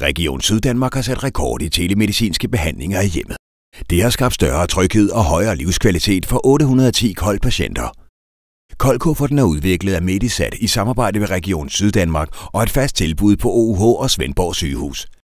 Region Syddanmark har sat rekord i telemedicinske behandlinger i hjemmet. Det har skabt større tryghed og højere livskvalitet for 810 koldpatienter. Koldkufferten er udviklet af Medisat i samarbejde med Region Syddanmark og et fast tilbud på OUH og Svendborg sygehus.